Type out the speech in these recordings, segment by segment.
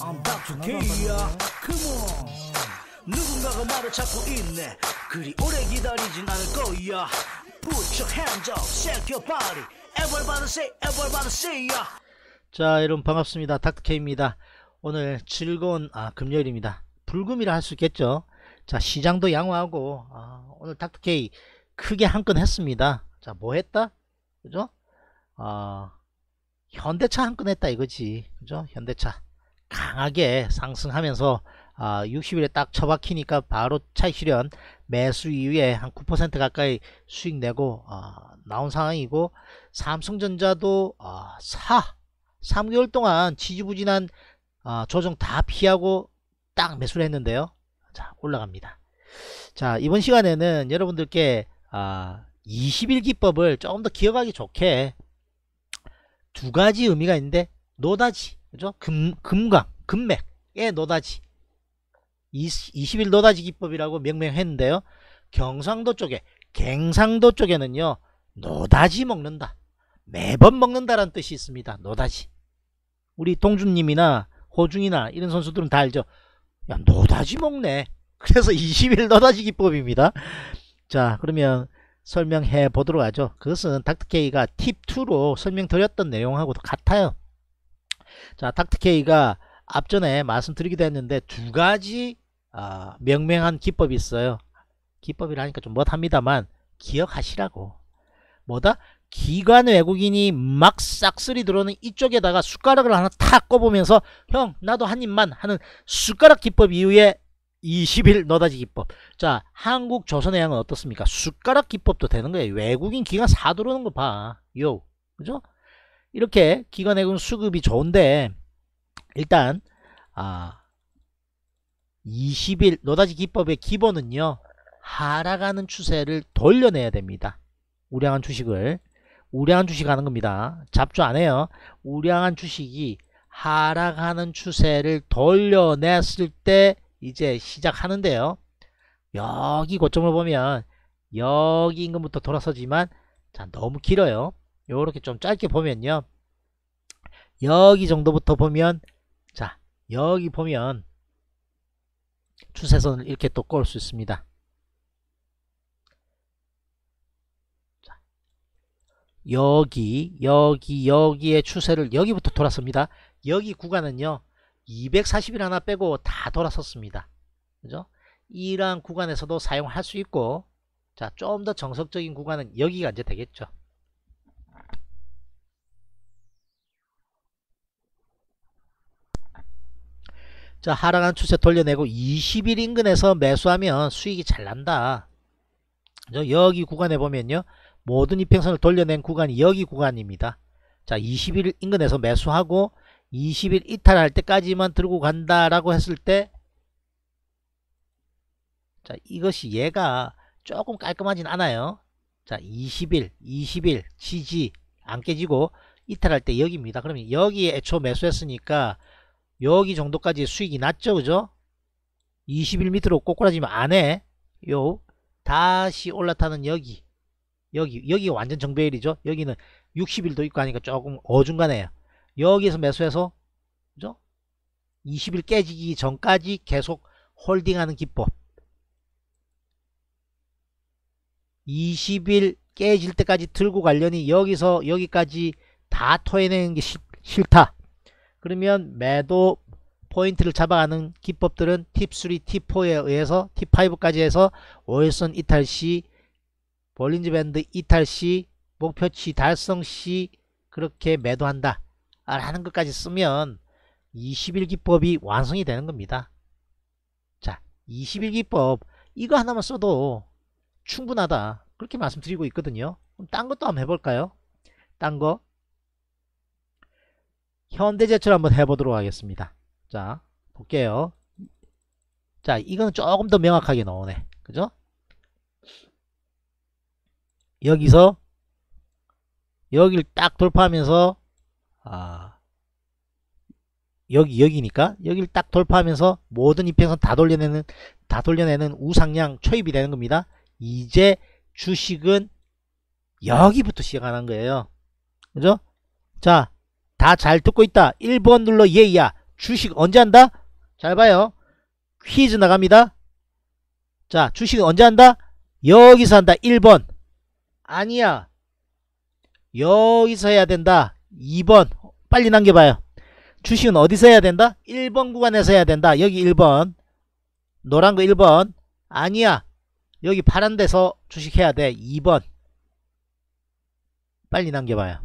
I'm back to K야 e Come on 누군가가 말을 찾고 있네 그리 오래 기다리진 않을 거야 Put your hands up, shake your body Everybody say, everybody say ya 자 여러분 반갑습니다 닥터케입니다 오늘 즐거운 아 금요일입니다 불금이라 할 수 있겠죠 자 시장도 양호하고 아, 오늘 닥터케이 크게 한 건 했습니다 자뭐 했다 그죠 아 현대차 한 건 했다 이거지 그죠 현대차 강하게 상승하면서 60일에 아, 딱 처박히니까 바로 차익 실현 매수 이후에 한 9% 가까이 수익 내고 아, 나온 상황이고 삼성전자도 4 아, 3개월 동안 지지부진한 조정 다 피하고 딱 매수를 했는데요 자 올라갑니다 자 이번 시간에는 여러분들께 20일 기법을 조금 더 기억하기 좋게 두 가지 의미가 있는데 노다지 그죠? 금, 금강, 금맥의 노다지 20일 노다지 기법이라고 명명했는데요. 경상도 쪽에 갱상도 쪽에는요. 노다지 먹는다. 매번 먹는다라는 뜻이 있습니다. 노다지. 우리 동준님이나 호중이나 이런 선수들은 다 알죠. 야 노다지 먹네. 그래서 20일 노다지 기법입니다. 자 그러면 설명해 보도록 하죠. 그것은 닥터케이가 팁2로 설명드렸던 내용하고도 같아요. 자, 닥트케이가 앞전에 말씀드리기도 했는데 두 가지 어, 명명한 기법이 있어요. 기법이라니까 좀 못합니다만 기억하시라고. 뭐다? 기관 외국인이 막 싹쓸이 들어오는 이쪽에다가 숟가락을 하나 탁 꼽으면서 형 나도 한 입만 하는 숟가락 기법 이후에 20일 너다지 기법 자 한국 조선의 양은 어떻습니까 숟가락 기법도 되는 거예요 외국인 기관 사 들어오는 거봐요 그죠 이렇게 기관액은 수급이 좋은데 일단 아 20일 노다지 기법의 기본은요 하락하는 추세를 돌려내야 됩니다 우량한 주식을 우량한 주식 하는 겁니다 잡주 안 해요 우량한 주식이 하락하는 추세를 돌려냈을 때 이제 시작하는데요 여기 고점을 보면 여기 인근부터 돌아서지만 자 너무 길어요 요렇게 좀 짧게 보면요 여기 정도부터 보면 자 여기 보면 추세선을 이렇게 또 꼴 수 있습니다 자, 여기 여기 여기의 추세를 여기부터 돌았습니다 여기 구간은요 240일 하나 빼고 다 돌아섰습니다 그죠 이러한 구간에서도 사용할 수 있고 자 좀 더 정석적인 구간은 여기가 이제 되겠죠 자 하락한 추세 돌려내고 20일 인근에서 매수하면 수익이 잘 난다. 여기 구간에 보면요. 모든 이평선을 돌려낸 구간이 여기 구간입니다. 자 20일 인근에서 매수하고 20일 이탈할 때까지만 들고 간다라고 했을 때 자, 이것이 얘가 조금 깔끔하진 않아요. 자, 20일, 20일 지지 안 깨지고 이탈할 때 여기입니다. 그러면 여기에 애초 매수했으니까 여기 정도까지 수익이 났죠 그죠 2 0일 밑으로 꼬꾸라지면 안해 요 다시 올라타는 여기 여기 여기 완전 정배율이죠 여기는 60일도 있고 하니까 조금 어중간해요 여기에서 매수해서 그죠 20일 깨지기 전까지 계속 홀딩하는 기법 20일 깨질 때까지 들고 가려니 여기서 여기까지 다 토해내는 게 싫다 그러면 매도 포인트를 잡아가는 기법들은 팁3, 팁4에 의해서 팁5까지 해서 오일선 이탈 시, 볼린지 밴드 이탈 시, 목표치 달성 시 그렇게 매도한다 아, 라는 것까지 쓰면 20일 기법이 완성이 되는 겁니다. 자, 20일 기법 이거 하나만 써도 충분하다 그렇게 말씀드리고 있거든요. 그럼 딴 것도 한번 해볼까요? 딴거 현대제철 한번 해보도록 하겠습니다. 자, 볼게요. 자, 이건 조금 더 명확하게 나오네. 그죠? 여기서 여기를 딱 돌파하면서 아 여기 여기니까 여기를 딱 돌파하면서 모든 이평선 다 돌려내는 다 돌려내는 우상향 초입이 되는 겁니다. 이제 주식은 여기부터 시작하는 거예요. 그죠? 자, 다잘 듣고 있다. 1번 눌러 예이야. 주식 언제 한다? 잘 봐요. 퀴즈 나갑니다. 자, 주식 언제 한다? 여기서 한다. 1번. 아니야. 여기서 해야 된다. 2번. 빨리 남겨봐요. 주식은 어디서 해야 된다? 1번 구간에서 해야 된다. 여기 1번. 노란 거 1번. 아니야. 여기 파란 데서 주식해야 돼. 2번. 빨리 남겨봐요.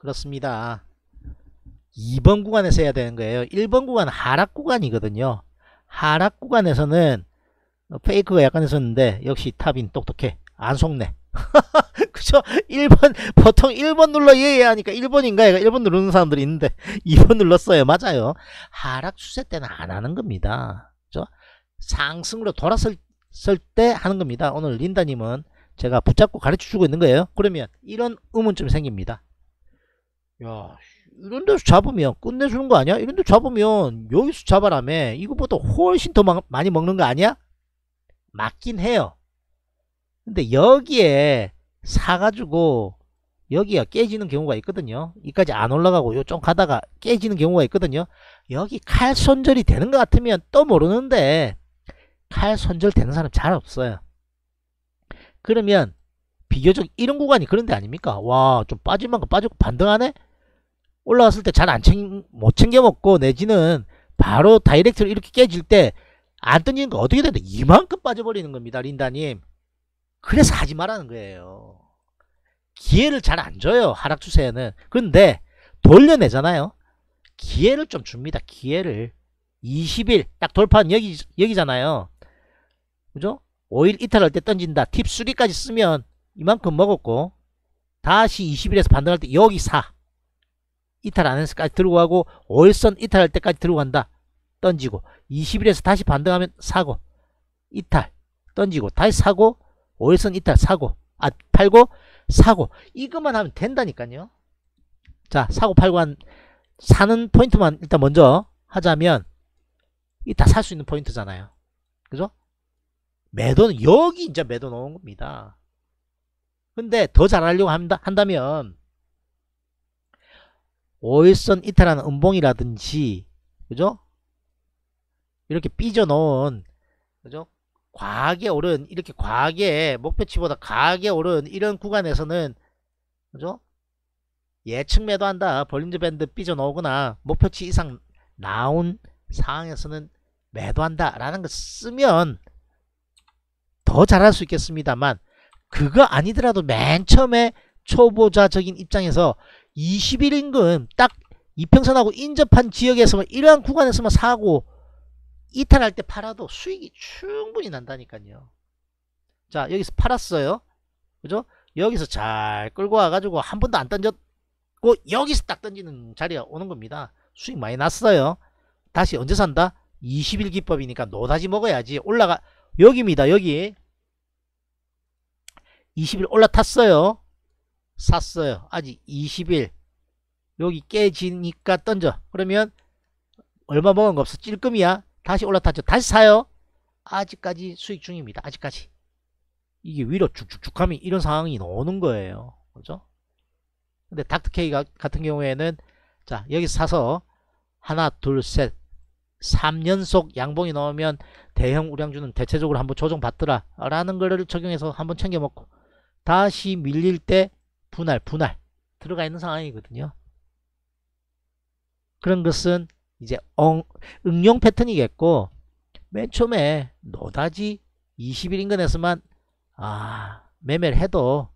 그렇습니다. 2번 구간에서 해야 되는 거예요. 1번 구간 은 하락 구간이거든요. 하락 구간에서는 페이크가 약간 있었는데 역시 탑인 똑똑해. 안 속네. 그쵸? 1번 보통 1번 눌러 예예 하니까 1번인가 얘가 1번 누르는 사람들이 있는데 2번 눌렀어요. 맞아요. 하락 추세 때는 안 하는 겁니다. 그죠? 상승으로 돌아설 때 하는 겁니다. 오늘 린다님은 제가 붙잡고 가르쳐 주고 있는 거예요. 그러면 이런 의문점이 생깁니다. 야 이런 데서 잡으면 끝내주는 거 아니야? 이런 데 잡으면 여기서 잡아라며 이거보다 훨씬 더 마, 많이 먹는 거 아니야? 맞긴 해요 근데 여기에 사가지고 여기가 깨지는 경우가 있거든요 이까지 안 올라가고 요쪽 가다가 깨지는 경우가 있거든요 여기 칼 손절이 되는 것 같으면 또 모르는데 칼 손절 되는 사람 잘 없어요 그러면 비교적 이런 구간이 그런 데 아닙니까 와 좀 빠질만큼 빠지고 반등하네 올라왔을 때 잘 안 챙, 못 챙겨 먹고 내지는 바로 다이렉트로 이렇게 깨질 때 안 던지는 거 어떻게 되든 이만큼 빠져버리는 겁니다. 린다님. 그래서 하지 말라는 거예요. 기회를 잘 안 줘요. 하락 추세에는. 그런데 돌려내잖아요. 기회를 좀 줍니다. 기회를. 20일 딱돌파한 여기, 여기잖아요. 그죠? 5일 이탈할 때 던진다. 팁 수리까지 쓰면 이만큼 먹었고 다시 20일에서 반등할 때 여기 4. 이탈 안에서까지 들고 가고 5일선 이탈할 때까지 들고 간다. 던지고 20일에서 다시 반등하면 사고 이탈 던지고 다시 사고 5일선 이탈 사고 아 팔고 사고 이것만 하면 된다니까요. 자 사고 팔고 한 사는 포인트만 일단 먼저 하자면 이다살수 있는 포인트잖아요. 그죠? 매도는 여기 이제 매도 넣은 겁니다. 근데 더 잘하려고 한다, 한다면 오일선 이탈하는 음봉이라든지 그죠? 이렇게 삐져놓은 그죠? 과하게 오른 이렇게 과하게 목표치보다 과하게 오른 이런 구간에서는 그죠? 예측 매도한다 볼린저 밴드 삐져놓거나 목표치 이상 나온 상황에서는 매도한다 라는 걸 쓰면 더 잘할 수 있겠습니다만 그거 아니더라도 맨 처음에 초보자적인 입장에서 2 1인 임금 딱 이평선하고 인접한 지역에서만 이러한 구간에서만 사고 이탈할 때 팔아도 수익이 충분히 난다니까요. 자 여기서 팔았어요. 그죠? 여기서 잘 끌고 와가지고 한 번도 안 던졌고 여기서 딱 던지는 자리가 오는 겁니다. 수익 많이 났어요. 다시 언제 산다? 20일 기법이니까 노다지 먹어야지 올라가 여기입니다. 여기 20일 올라탔어요. 샀어요. 아직 20일. 여기 깨지니까 던져. 그러면 얼마 먹은 거 없어. 찔끔이야. 다시 올라탔죠. 다시 사요. 아직까지 수익 중입니다. 아직까지. 이게 위로 쭉쭉쭉 하면 이런 상황이 나오는 거예요. 그죠? 근데 닥터케이 같은 경우에는 자 여기 사서 하나 둘셋 3연속 양봉이 나오면 대형 우량주는 대체적으로 한번 조정받더라 라는 거를 적용해서 한번 챙겨먹고 다시 밀릴 때 분할 분할 들어가 있는 상황이거든요. 그런 것은 이제 엉, 응용 패턴이겠고 맨 처음에 노다지 20일 인근에서만 아 매매를 해도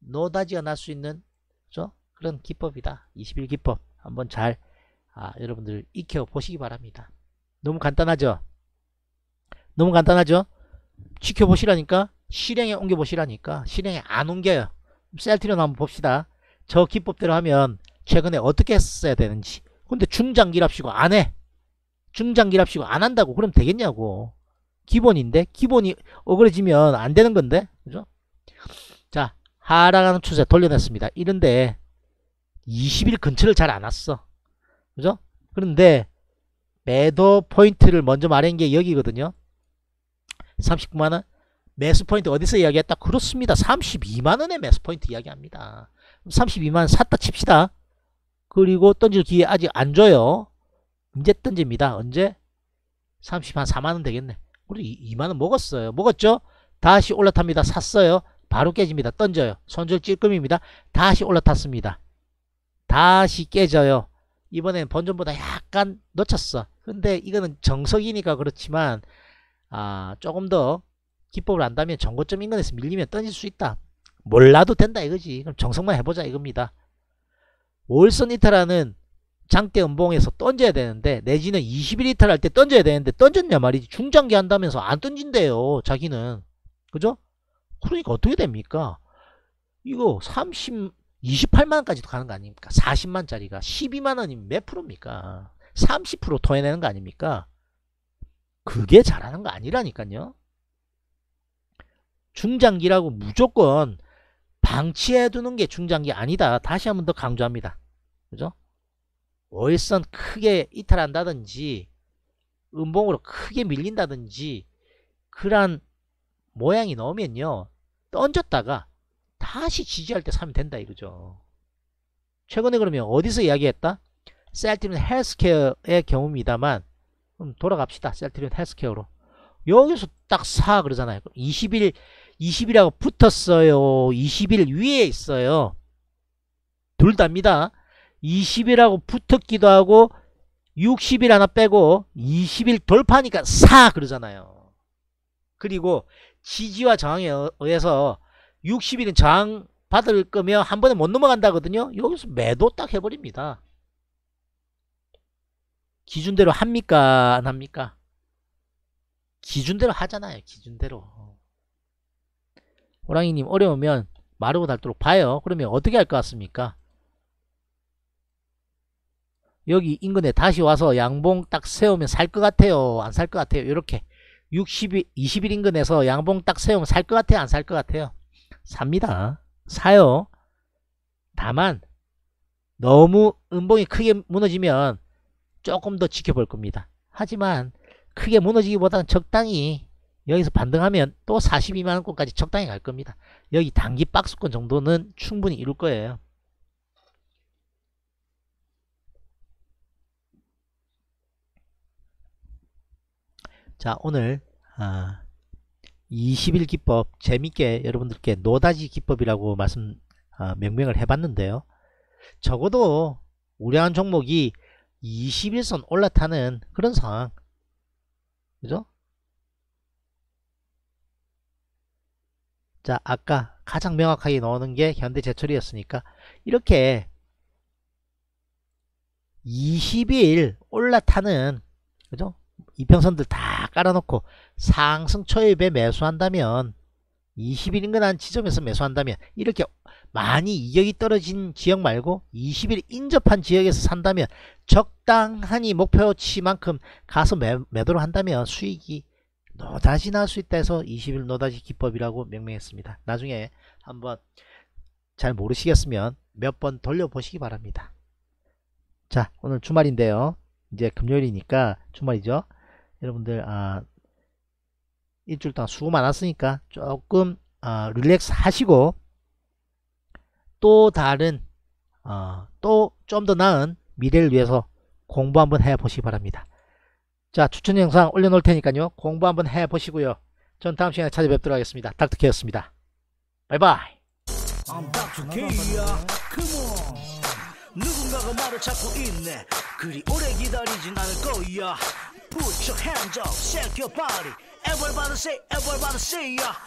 노다지가 날 수 있는 그죠? 그런 기법이다. 20일 기법 한번 잘 아, 여러분들 익혀보시기 바랍니다. 너무 간단하죠? 너무 간단하죠? 지켜보시라니까 실행에 옮겨보시라니까 실행에 안 옮겨요. 셀트리온 한번 봅시다. 저 기법대로 하면 최근에 어떻게 했어야 되는지. 근데 중장기랍시고 안 해. 중장기랍시고 안 한다고 그럼 되겠냐고. 기본인데 기본이 어그러지면 안 되는 건데. 그죠? 자, 하락하는 추세 돌려냈습니다. 이런데 20일 근처를 잘 안 왔어. 그죠? 그런데 매도 포인트를 먼저 말한 게 여기거든요. 39만원 매수 포인트 어디서 이야기했다? 그렇습니다. 32만원에 매수 포인트 이야기합니다. 32만원 샀다 칩시다. 그리고 던질 기회 아직 안 줘요. 언제 던집니다. 언제? 30만 4만원 되겠네. 우리 2만원 먹었어요. 먹었죠? 다시 올라탑니다. 샀어요. 바로 깨집니다. 던져요. 손절 찔끔입니다. 다시 올라탔습니다. 다시 깨져요. 이번엔 본전보다 약간 놓쳤어. 근데 이거는 정석이니까 그렇지만 아 조금 더 기법을 안다면 정거점 인근에서 밀리면 던질 수 있다. 몰라도 된다 이거지. 그럼 정성만 해보자 이겁니다. 월선 이탈하는 장대 음봉에서 던져야 되는데 내지는 2 1일 이탈할 때 던져야 되는데 던졌냐 말이지. 중장기 한다면서 안 던진대요. 자기는. 그죠? 그러니까 어떻게 됩니까? 이거 30, 28만원까지도 가는 거 아닙니까? 40만짜리가 12만원이면 몇 프로입니까? 30% 토해내는 거 아닙니까? 그게 잘하는 거 아니라니까요. 중장기라고 무조건 방치해두는 게 중장기 아니다. 다시 한 번 더 강조합니다. 그죠? 월선 크게 이탈한다든지 음봉으로 크게 밀린다든지 그런 모양이 나오면요. 던졌다가 다시 지지할 때 사면 된다 이거죠. 최근에 그러면 어디서 이야기했다? 셀트리온 헬스케어의 경우입니다만 그럼 음, 돌아갑시다. 셀트리온 헬스케어로. 여기서 딱 사 그러잖아요. 20일 20이라고 붙었어요. 20일 위에 있어요. 둘 답니다. 20이라고 붙었기도 하고 60일 하나 빼고 20일 돌파니까 4 그러잖아요. 그리고 지지와 저항에 의해서 60일은 저항 받을 거면 한 번에 못 넘어간다거든요. 여기서 매도 딱 해버립니다. 기준대로 합니까? 안 합니까? 기준대로 하잖아요. 기준대로. 호랑이님 어려우면 마르고 닳도록 봐요. 그러면 어떻게 할 것 같습니까? 여기 인근에 다시 와서 양봉 딱 세우면 살 것 같아요? 안 살 것 같아요? 이렇게 60일, 20일 인근에서 양봉 딱 세우면 살 것 같아요? 안 살 것 같아요? 삽니다. 사요. 다만 너무 은봉이 크게 무너지면 조금 더 지켜볼 겁니다. 하지만 크게 무너지기보다는 적당히 여기서 반등하면 또 42만원권까지 적당히 갈 겁니다. 여기 단기 박스권 정도는 충분히 이룰 거예요. 자 오늘 아, 20일 기법 재밌게 여러분들께 노다지 기법이라고 말씀 아, 명명을 해봤는데요. 적어도 우려한 종목이 21선 올라타는 그런 상황 그죠? 자 아까 가장 명확하게 나오는게 현대제철이었으니까 이렇게 20일 올라타는 그죠? 이평선들 다 깔아놓고 상승 초입에 매수한다면 20일 인근한 지점에서 매수한다면 이렇게 많이 이격이 떨어진 지역 말고 20일 인접한 지역에서 산다면 적당하니 목표치만큼 가서 매, 매도를 한다면 수익이 노다시 날 수 있다 해서 20일 노다시 기법이라고 명명했습니다. 나중에 한번 잘 모르시겠으면 몇 번 돌려보시기 바랍니다. 자 오늘 주말인데요. 이제 금요일이니까 주말이죠. 여러분들 아, 일주일 동안 수고 많았으니까 조금 아, 릴렉스 하시고 또 다른 어, 아, 또좀 더 나은 미래를 위해서 공부 한번 해보시기 바랍니다. 자 추천 영상 올려놓을 테니까요. 공부 한번 해보시고요. 전 다음 시간에 찾아뵙도록 하겠습니다. 닥터케였습니다. 바이바이. I'm Dr. K. Come on. 누군가가 말을 찾고 있네. 그리 오래 기다리진 않을 거야. Put your hands up, shake your body. Everybody say, everybody say,